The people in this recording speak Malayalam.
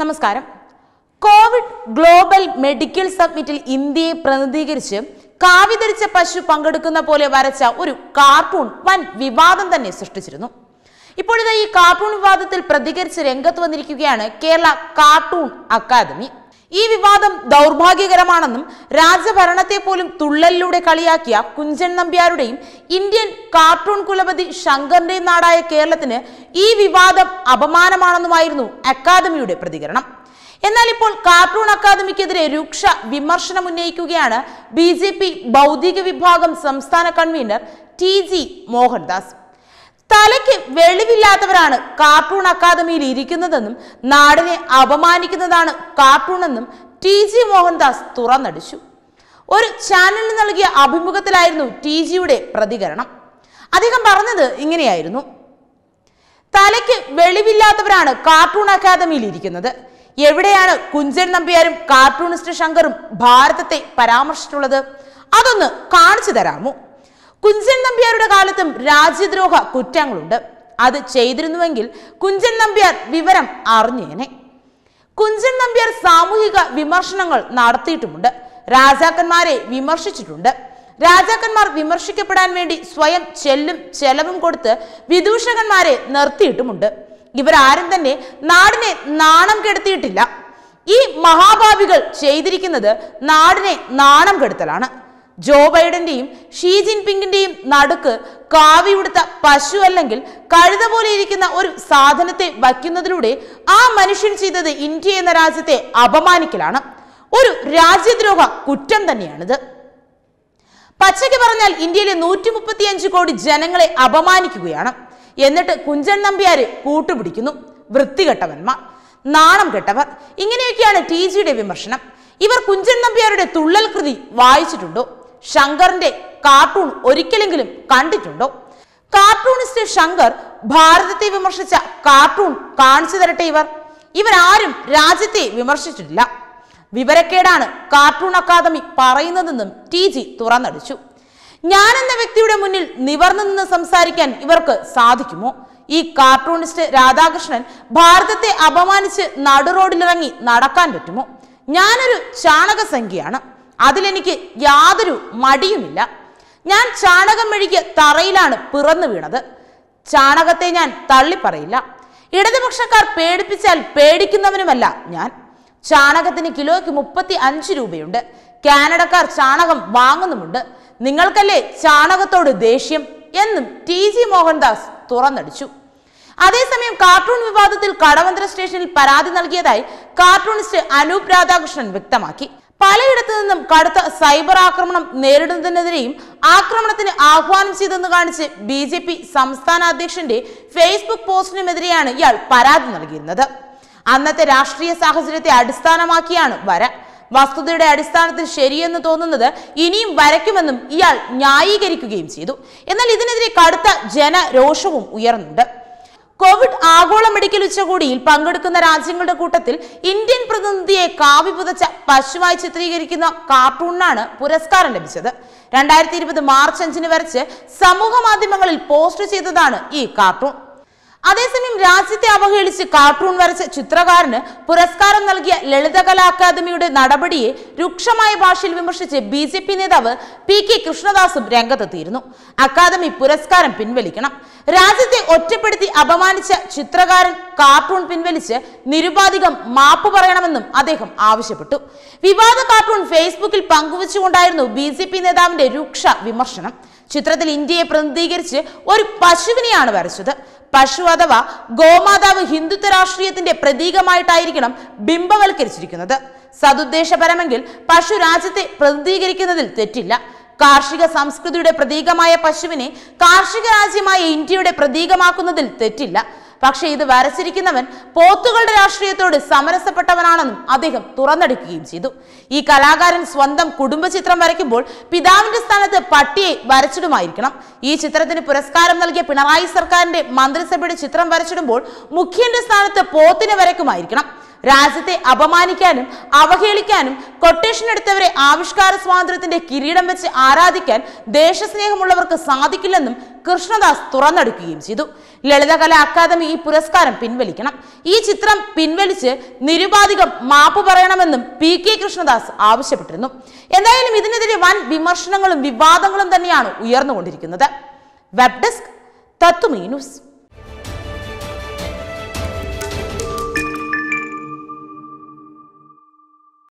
നമസ്കാരം കോവിഡ് ഗ്ലോബൽ മെഡിക്കൽ സബ്മിറ്റിൽ ഇന്ത്യയെ പ്രതിനിധീകരിച്ച് കാവി ധരിച്ച പശു പങ്കെടുക്കുന്ന പോലെ വരച്ച ഒരു കാർട്ടൂൺ വൻ വിവാദം തന്നെ സൃഷ്ടിച്ചിരുന്നു ഇപ്പോഴത്തെ ഈ കാർട്ടൂൺ വിവാദത്തിൽ പ്രതികരിച്ച് രംഗത്ത് വന്നിരിക്കുകയാണ് കേരള കാർട്ടൂൺ അക്കാദമി ഈ വിവാദം ദൗർഭാഗ്യകരമാണെന്നും രാജഭരണത്തെ പോലും തുള്ളലിലൂടെ കളിയാക്കിയ കുഞ്ചൻ നമ്പ്യാരുടെയും ഇന്ത്യൻ കാർട്ടൂൺ കുലപതി ശങ്കറിന്റെയും നാടായ കേരളത്തിന് ഈ വിവാദം അപമാനമാണെന്നുമായിരുന്നു അക്കാദമിയുടെ പ്രതികരണം എന്നാൽ ഇപ്പോൾ കാർട്ടൂൺ അക്കാദമിക്കെതിരെ രൂക്ഷ വിമർശനം ഉന്നയിക്കുകയാണ് ബി ജെ പി ഭൗതിക വിഭാഗം സംസ്ഥാന കൺവീനർ ടി ജി മോഹൻദാസ് തലയ്ക്ക് വെളിവില്ലാത്തവരാണ് കാർട്ടൂൺ അക്കാദമിയിൽ ഇരിക്കുന്നതെന്നും നാടിനെ അപമാനിക്കുന്നതാണ് എന്നും ടി ജി മോഹൻദാസ് തുറന്നടിച്ചു ഒരു ചാനലിന് നൽകിയ അഭിമുഖത്തിലായിരുന്നു ടി ജിയുടെ പ്രതികരണം അദ്ദേഹം പറഞ്ഞത് ഇങ്ങനെയായിരുന്നു തലയ്ക്ക് വെളിവില്ലാത്തവരാണ് കാർട്ടൂൺ അക്കാദമിയിൽ ഇരിക്കുന്നത് എവിടെയാണ് കുഞ്ചൻ നമ്പ്യാരും കാർട്ടൂണിസ്റ്റ് ശങ്കറും ഭാരതത്തെ പരാമർശിച്ചിട്ടുള്ളത് അതൊന്ന് കാണിച്ചു തരാമോ കുഞ്ചൻ നമ്പ്യാരുടെ കാലത്തും രാജ്യദ്രോഹ കുറ്റങ്ങളുണ്ട് അത് ചെയ്തിരുന്നുവെങ്കിൽ കുഞ്ചൻ നമ്പ്യാർ വിവരം അറിഞ്ഞേനെ കുഞ്ചൻ നമ്പ്യാർ സാമൂഹിക വിമർശനങ്ങൾ നടത്തിയിട്ടുമുണ്ട് രാജാക്കന്മാരെ വിമർശിച്ചിട്ടുണ്ട് രാജാക്കന്മാർ വിമർശിക്കപ്പെടാൻ വേണ്ടി സ്വയം ചെല്ലും ചെലവും കൊടുത്ത് വിദൂഷകന്മാരെ നിർത്തിയിട്ടുമുണ്ട് ഇവരാരും തന്നെ നാടിനെ നാണം കെടുത്തിയിട്ടില്ല ഈ മഹാഭാവികൾ ചെയ്തിരിക്കുന്നത് നാടിനെ നാണം കെടുത്തലാണ് ജോ ബൈഡന്റെയും ഷീ ജിൻപിങ്ങിന്റെയും നടുക്ക് ഉടുത്ത പശു അല്ലെങ്കിൽ കഴുത പോലെ ഇരിക്കുന്ന ഒരു സാധനത്തെ വയ്ക്കുന്നതിലൂടെ ആ മനുഷ്യൻ ചെയ്തത് ഇന്ത്യ എന്ന രാജ്യത്തെ അപമാനിക്കലാണ് ഒരു രാജ്യദ്രോഹ കുറ്റം തന്നെയാണിത് പച്ചയ്ക്ക് പറഞ്ഞാൽ ഇന്ത്യയിലെ നൂറ്റി അഞ്ച് കോടി ജനങ്ങളെ അപമാനിക്കുകയാണ് എന്നിട്ട് കുഞ്ചൻ നമ്പ്യാര് കൂട്ടുപിടിക്കുന്നു വൃത്തികെട്ടവന്മാർ നാണം കെട്ടവർ ഇങ്ങനെയൊക്കെയാണ് ടി ജിയുടെ വിമർശനം ഇവർ കുഞ്ചൻ നമ്പ്യാരുടെ തുള്ളൽ കൃതി വായിച്ചിട്ടുണ്ടോ ശങ്കറിന്റെ കാർട്ടൂൺ ഒരിക്കലെങ്കിലും കണ്ടിട്ടുണ്ടോ കാർട്ടൂണിസ്റ്റ് ശങ്കർ ഭാരതത്തെ വിമർശിച്ച കാർട്ടൂൺ കാണിച്ചു തരട്ടെ ഇവർ ഇവരാരും രാജ്യത്തെ വിമർശിച്ചിട്ടില്ല വിവരക്കേടാണ് കാർട്ടൂൺ അക്കാദമി പറയുന്നതെന്നും ടി ജി തുറന്നടിച്ചു ഞാനെന്ന വ്യക്തിയുടെ മുന്നിൽ നിവർന്നു നിന്ന് സംസാരിക്കാൻ ഇവർക്ക് സാധിക്കുമോ ഈ കാർട്ടൂണിസ്റ്റ് രാധാകൃഷ്ണൻ ഭാരതത്തെ അപമാനിച്ച് നടുറോഡിലിറങ്ങി നടക്കാൻ പറ്റുമോ ഞാനൊരു ചാണകസംഖ്യയാണ് അതിലെനിക്ക് യാതൊരു മടിയുമില്ല ഞാൻ ചാണകം വഴിക്ക് തറയിലാണ് പിറന്നു വീണത് ചാണകത്തെ ഞാൻ തള്ളിപ്പറയില്ല ഇടതുപക്ഷക്കാർ പേടിപ്പിച്ചാൽ പേടിക്കുന്നവനുമല്ല ഞാൻ ചാണകത്തിന് കിലോയ്ക്ക് മുപ്പത്തി അഞ്ച് രൂപയുണ്ട് കാനഡക്കാർ ചാണകം വാങ്ങുന്നുമുണ്ട് നിങ്ങൾക്കല്ലേ ചാണകത്തോട് ദേഷ്യം എന്നും ടി ജി മോഹൻദാസ് തുറന്നടിച്ചു അതേസമയം കാർട്ടൂൺ വിവാദത്തിൽ കടവന്ത്ര സ്റ്റേഷനിൽ പരാതി നൽകിയതായി കാർട്ടൂണിസ്റ്റ് അനൂപ് രാധാകൃഷ്ണൻ വ്യക്തമാക്കി പലയിടത്തു നിന്നും കടുത്ത സൈബർ ആക്രമണം നേരിടുന്നതിനെതിരെയും ആക്രമണത്തിന് ആഹ്വാനം ചെയ്തെന്ന് കാണിച്ച് ബി ജെ പി സംസ്ഥാന അധ്യക്ഷന്റെ ഫേസ്ബുക്ക് പോസ്റ്റിനുമെതിരെയാണ് ഇയാൾ പരാതി നൽകിയിരുന്നത് അന്നത്തെ രാഷ്ട്രീയ സാഹചര്യത്തെ അടിസ്ഥാനമാക്കിയാണ് വര വസ്തുതയുടെ അടിസ്ഥാനത്തിൽ ശരിയെന്ന് തോന്നുന്നത് ഇനിയും വരയ്ക്കുമെന്നും ഇയാൾ ന്യായീകരിക്കുകയും ചെയ്തു എന്നാൽ ഇതിനെതിരെ കടുത്ത ജനരോഷവും ഉയർന്നുണ്ട് കോവിഡ് ആഗോള മെഡിക്കൽ ഉച്ചകോടിയിൽ പങ്കെടുക്കുന്ന രാജ്യങ്ങളുടെ കൂട്ടത്തിൽ ഇന്ത്യൻ പ്രതിനിധിയെ കാവി പുതച്ച പശുവായി ചിത്രീകരിക്കുന്ന കാർട്ടൂണിനാണ് പുരസ്കാരം ലഭിച്ചത് രണ്ടായിരത്തി ഇരുപത് മാർച്ച് അഞ്ചിന് വരച്ച് സമൂഹ മാധ്യമങ്ങളിൽ പോസ്റ്റ് ചെയ്തതാണ് ഈ കാർട്ടൂൺ അതേസമയം രാജ്യത്തെ അവഹേളിച്ച് കാർട്ടൂൺ വരച്ച ചിത്രകാരന് പുരസ്കാരം നൽകിയ ലളിതകലാ അക്കാദമിയുടെ നടപടിയെ രൂക്ഷമായ ഭാഷയിൽ വിമർശിച്ച് ബി ജെ പി നേതാവ് പി കെ കൃഷ്ണദാസും രംഗത്തെത്തിയിരുന്നു അക്കാദമി പുരസ്കാരം പിൻവലിക്കണം രാജ്യത്തെ ഒറ്റപ്പെടുത്തി അപമാനിച്ച ചിത്രകാരൻ കാർട്ടൂൺ പിൻവലിച്ച് നിരുപാധികം മാപ്പ് പറയണമെന്നും അദ്ദേഹം ആവശ്യപ്പെട്ടു വിവാദ കാർട്ടൂൺ ഫേസ്ബുക്കിൽ പങ്കുവച്ചുകൊണ്ടായിരുന്നു ബി ജെ പി നേതാവിന്റെ രൂക്ഷ വിമർശനം ചിത്രത്തിൽ ഇന്ത്യയെ പ്രതിനിധീകരിച്ച് ഒരു പശുവിനെയാണ് വരച്ചത് പശു അഥവാ ഗോമാതാവ് ഹിന്ദുത്വ രാഷ്ട്രീയത്തിന്റെ പ്രതീകമായിട്ടായിരിക്കണം ബിംബവൽക്കരിച്ചിരിക്കുന്നത് സതുദ്ദേശപരമെങ്കിൽ പശു രാജ്യത്തെ പ്രതിനിധീകരിക്കുന്നതിൽ തെറ്റില്ല കാർഷിക സംസ്കൃതിയുടെ പ്രതീകമായ പശുവിനെ കാർഷിക രാജ്യമായ ഇന്ത്യയുടെ പ്രതീകമാക്കുന്നതിൽ തെറ്റില്ല പക്ഷേ ഇത് വരച്ചിരിക്കുന്നവൻ പോത്തുകളുടെ രാഷ്ട്രീയത്തോട് സമരസപ്പെട്ടവനാണെന്നും അദ്ദേഹം തുറന്നെടുക്കുകയും ചെയ്തു ഈ കലാകാരൻ സ്വന്തം കുടുംബ ചിത്രം വരയ്ക്കുമ്പോൾ പിതാവിന്റെ സ്ഥാനത്ത് പട്ടിയെ വരച്ചിടുമായിരിക്കണം ഈ ചിത്രത്തിന് പുരസ്കാരം നൽകിയ പിണറായി സർക്കാരിന്റെ മന്ത്രിസഭയുടെ ചിത്രം വരച്ചിടുമ്പോൾ മുഖ്യന്റെ സ്ഥാനത്ത് പോത്തിനെ വരയ്ക്കുമായിരിക്കണം രാജ്യത്തെ അപമാനിക്കാനും അവഹേളിക്കാനും കൊട്ടേഷൻ എടുത്തവരെ ആവിഷ്കാര സ്വാതന്ത്ര്യത്തിന്റെ കിരീടം വെച്ച് ആരാധിക്കാൻ ദേശസ്നേഹമുള്ളവർക്ക് സാധിക്കില്ലെന്നും കൃഷ്ണദാസ് തുറന്നെടുക്കുകയും ചെയ്തു ലളിതകലാ അക്കാദമി ഈ പുരസ്കാരം പിൻവലിക്കണം ഈ ചിത്രം പിൻവലിച്ച് നിരുപാധികം മാപ്പ് പറയണമെന്നും പി കെ കൃഷ്ണദാസ് ആവശ്യപ്പെട്ടിരുന്നു എന്തായാലും ഇതിനെതിരെ വൻ വിമർശനങ്ങളും വിവാദങ്ങളും തന്നെയാണ് ഉയർന്നുകൊണ്ടിരിക്കുന്നത് വെബ് ഡെസ്ക് തത്തുമീ ന്യൂസ്